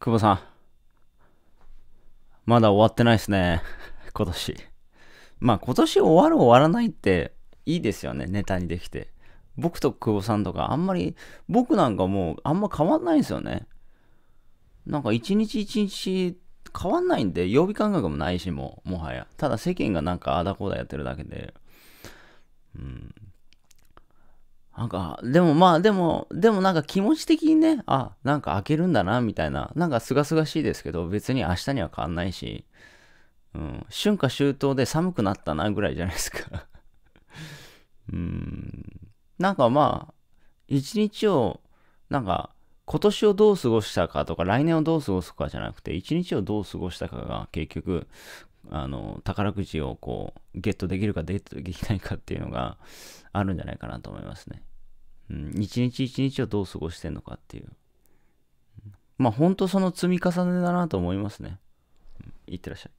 久保さん。まだ終わってないですね。今年。まあ今年終わる終わらないっていいですよね。ネタにできて。僕と久保さんとかあんまり、僕なんかもうあんま変わんないんですよね。なんか一日一日変わんないんで、曜日感覚もないしも、もはや。ただ世間がなんかあだこだやってるだけで。うん。なんか、でもまあ、でも、でもなんか気持ち的にね、あ、なんか開けるんだな、みたいな、なんかすがすがしいですけど、別に明日には変わんないし、うん、春夏秋冬で寒くなったな、ぐらいじゃないですか うん、なんかまあ、一日を、なんか、今年をどう過ごしたかとか、来年をどう過ごすかじゃなくて、一日をどう過ごしたかが結局、あの宝くじをこうゲットできるかゲットできないかっていうのがあるんじゃないかなと思いますね。うん、一日一日をどう過ごしてんのかっていう。まあ本当その積み重ねだなと思いますね。いってらっしゃい。